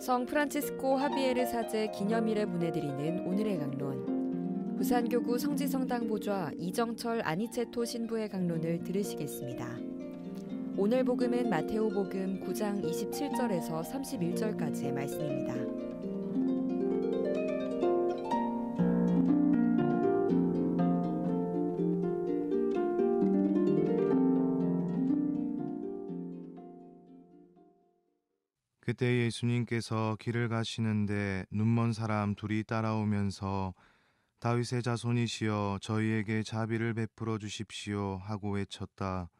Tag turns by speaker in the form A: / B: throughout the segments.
A: 성 프란치스코 하비에르 사제 기념일에 보내드리는 오늘의 강론. 부산교구 성지성당 보좌 이정철 아니체토 신부의 강론을 들으시겠습니다. 오늘 복음은 마테오 복음 9장 27절에서 31절까지의 말씀입니다.
B: 그때 예수님께서 길을 가시는데 눈먼 사람 둘이 따라오면서 다윗의 자손이시여 저희에게 자비를 베풀어 주십시오 하고 외쳤다.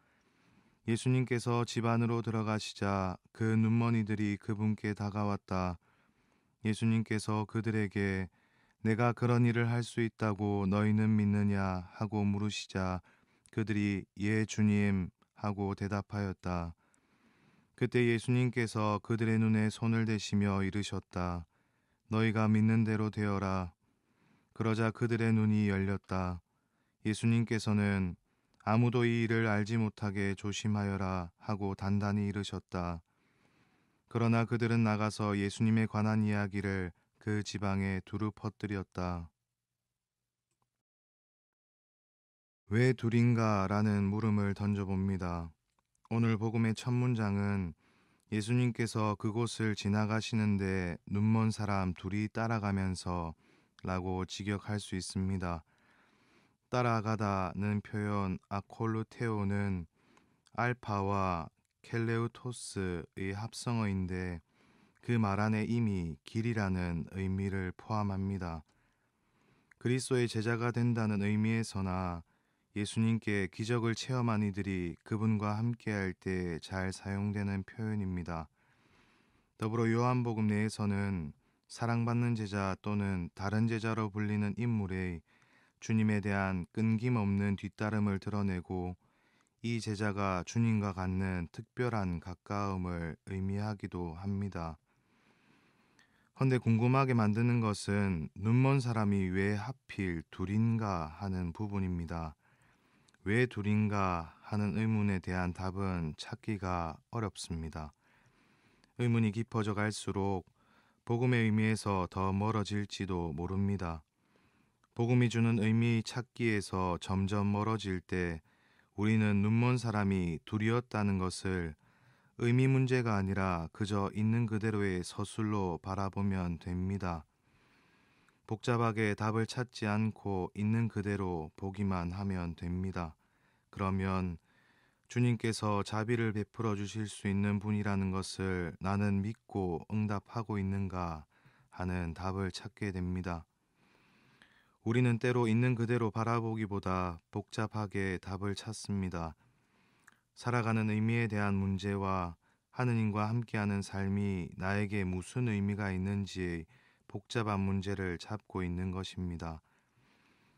B: 예수님께서 집 안으로 들어가시자 그 눈먼이들이 그분께 다가왔다. 예수님께서 그들에게 내가 그런 일을 할 수 있다고 너희는 믿느냐 하고 물으시자 그들이 예 주님 하고 대답하였다. 그때 예수님께서 그들의 눈에 손을 대시며 이르셨다. 너희가 믿는 대로 되어라. 그러자 그들의 눈이 열렸다. 예수님께서는 아무도 이 일을 알지 못하게 조심하여라 하고 단단히 이르셨다. 그러나 그들은 나가서 예수님에 관한 이야기를 그 지방에 두루 퍼뜨렸다. 왜 둘인가 라는 물음을 던져봅니다. 오늘 복음의 첫 문장은 예수님께서 그곳을 지나가시는데 눈먼 사람 둘이 따라가면서 라고 직역할 수 있습니다. 따라가다는 표현 아콜루테오는 알파와 켈레우토스의 합성어인데 그 말 안에 이미 길이라는 의미를 포함합니다. 그리스도의 제자가 된다는 의미에서나 예수님께 기적을 체험한 이들이 그분과 함께할 때 잘 사용되는 표현입니다. 더불어 요한복음 내에서는 사랑받는 제자 또는 다른 제자로 불리는 인물의 주님에 대한 끊김없는 뒤따름을 드러내고 이 제자가 주님과 갖는 특별한 가까움을 의미하기도 합니다. 헌데 궁금하게 만드는 것은 눈먼 사람이 왜 하필 둘인가 하는 부분입니다. 왜 둘인가 하는 의문에 대한 답은 찾기가 어렵습니다. 의문이 깊어져 갈수록 복음의 의미에서 더 멀어질지도 모릅니다. 복음이 주는 의미 찾기에서 점점 멀어질 때 우리는 눈먼 사람이 둘이었다는 것을 의미 문제가 아니라 그저 있는 그대로의 서술로 바라보면 됩니다. 복잡하게 답을 찾지 않고 있는 그대로 보기만 하면 됩니다. 그러면 주님께서 자비를 베풀어 주실 수 있는 분이라는 것을 나는 믿고 응답하고 있는가 하는 답을 찾게 됩니다. 우리는 때로 있는 그대로 바라보기보다 복잡하게 답을 찾습니다. 살아가는 의미에 대한 문제와 하느님과 함께하는 삶이 나에게 무슨 의미가 있는지 복잡한 문제를 잡고 있는 것입니다.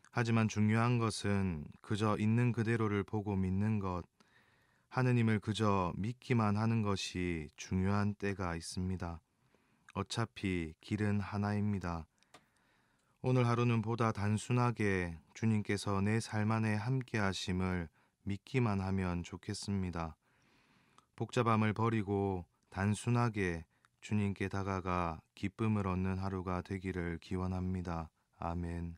B: 하지만 중요한 것은 그저 있는 그대로를 보고 믿는 것, 하느님을 그저 믿기만 하는 것이 중요한 때가 있습니다. 어차피 길은 하나입니다. 오늘 하루는 보다 단순하게 주님께서 내 삶 안에 함께 하심을 믿기만 하면 좋겠습니다. 복잡함을 버리고 단순하게 주님께 다가가 기쁨을 얻는 하루가 되기를 기원합니다. 아멘.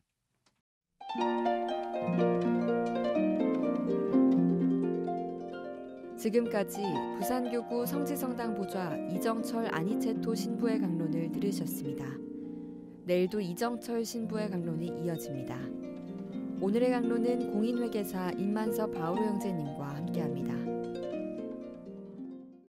A: 지금까지 부산교구 성지성당 보좌 이정철 아니체토 신부의 강론을 들으셨습니다. 내일도 이정철 신부의 강론이 이어집니다. 오늘의 강론은 공인회계사 임만섭 바오로 형제님과 함께합니다.